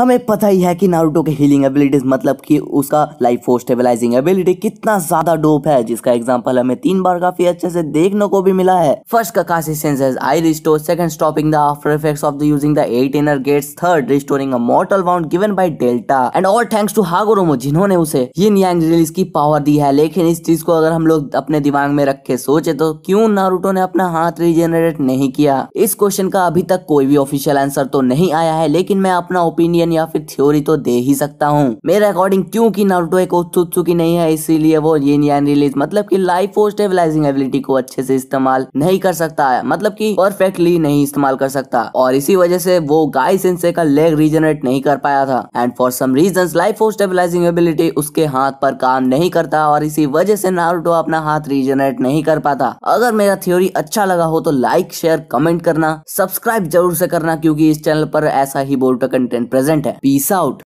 हमें पता ही है कि नारुतो के हीलिंग एबिलिटीज मतलब कि उसका लाइफ फोर्स स्टेबलाइजिंग एबिलिटी कितना ज्यादा डोप है जिसका एग्जांपल हमें तीन बार काफी अच्छे से देखने को भी मिला है फर्स्ट का काशी सेंसर eye restore second stopping the after effects of the using the eight inner gates third restoring a mortal wound given by Delta and all thanks to Hagoromo जिन्होंने उसे ये न्यांग रिलीज की पावर दी है लेकिन इस चीज को अगर हम लोग अपने दिमाग में रख के सोचे तो क्यों नारुतो ने अपना हाथ रिजेनरेट नहीं किया इस क्वेश्चन का अभी तक कोई भी ऑफिशियल आंसर तो नहीं आया है लेकिन मैं अपना ओपिनियन एक्सप्लेनेशन या फिर थ्योरी तो दे ही सकता हूँ मेरे अकॉर्डिंग क्योंकि नारुतो एक उत्सुकी नहीं है इसीलिए वो ये यान रिलीज मतलब की लाइफ और स्टेबिलाईजिंग एबिलिटी को अच्छे से इस्तेमाल नहीं कर सकता है मतलब की परफेक्टली नहीं इस्तेमाल कर सकता और इसी वजह से वो गाय सेंसे का लेग रिजनरेट नहीं कर पाया था and for some reason life और स्टेबिलाईजिंग एबिलिटी उसके हाथ पर काम नहीं करता और इसी वजह से नारुटो अपना हाथ रिजनरेट नहीं कर पाता अगर मेरा थ्योरी अच्छा लगा हो तो लाइक शेयर कमेंट करना सब्सक्राइब जरूर से करना क्योंकि इस चैनल पर ऐसा ही बोल्टो कंटेंट प्रेजेंट रेस्टोरेंट है पीस आउट